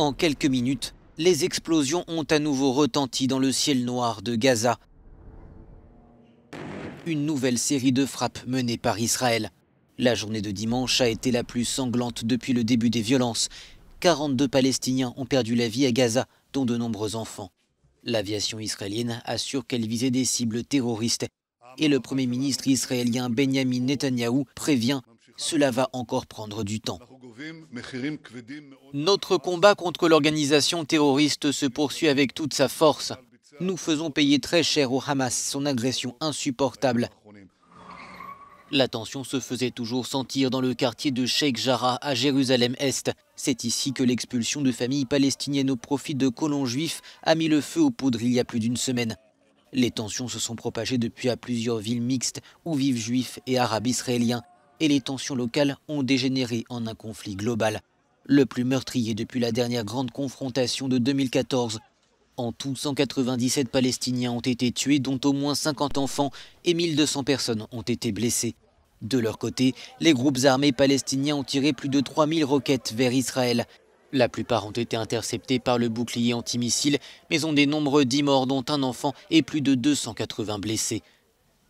En quelques minutes, les explosions ont à nouveau retenti dans le ciel noir de Gaza. Une nouvelle série de frappes menées par Israël. La journée de dimanche a été la plus sanglante depuis le début des violences. 42 Palestiniens ont perdu la vie à Gaza, dont de nombreux enfants. L'aviation israélienne assure qu'elle visait des cibles terroristes. Et le Premier ministre israélien Benjamin Netanyahou prévient, cela va encore prendre du temps. Notre combat contre l'organisation terroriste se poursuit avec toute sa force. Nous faisons payer très cher au Hamas son agression insupportable. La tension se faisait toujours sentir dans le quartier de Sheikh Jarrah à Jérusalem-Est. C'est ici que l'expulsion de familles palestiniennes au profit de colons juifs a mis le feu aux poudres il y a plus d'une semaine. Les tensions se sont propagées depuis à plusieurs villes mixtes où vivent juifs et arabes israéliens et les tensions locales ont dégénéré en un conflit global, le plus meurtrier depuis la dernière grande confrontation de 2014. En tout, 197 Palestiniens ont été tués, dont au moins 50 enfants, et 1200 personnes ont été blessées. De leur côté, les groupes armés palestiniens ont tiré plus de 3000 roquettes vers Israël. La plupart ont été interceptées par le bouclier antimissile, mais ont des nombreux 10 morts, dont un enfant et plus de 280 blessés.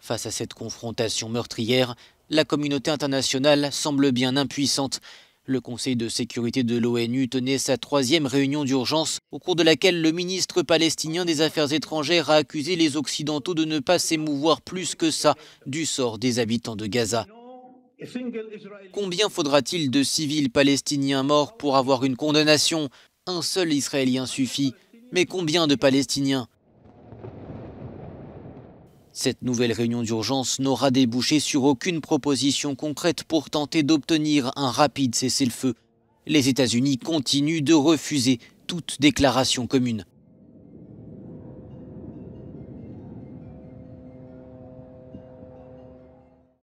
Face à cette confrontation meurtrière, la communauté internationale semble bien impuissante. Le Conseil de sécurité de l'ONU tenait sa troisième réunion d'urgence, au cours de laquelle le ministre palestinien des Affaires étrangères a accusé les Occidentaux de ne pas s'émouvoir plus que ça du sort des habitants de Gaza. Combien faudra-t-il de civils palestiniens morts pour avoir une condamnation Un seul Israélien suffit. Mais combien de Palestiniens cette nouvelle réunion d'urgence n'aura débouché sur aucune proposition concrète pour tenter d'obtenir un rapide cessez-le-feu. Les États-Unis continuent de refuser toute déclaration commune.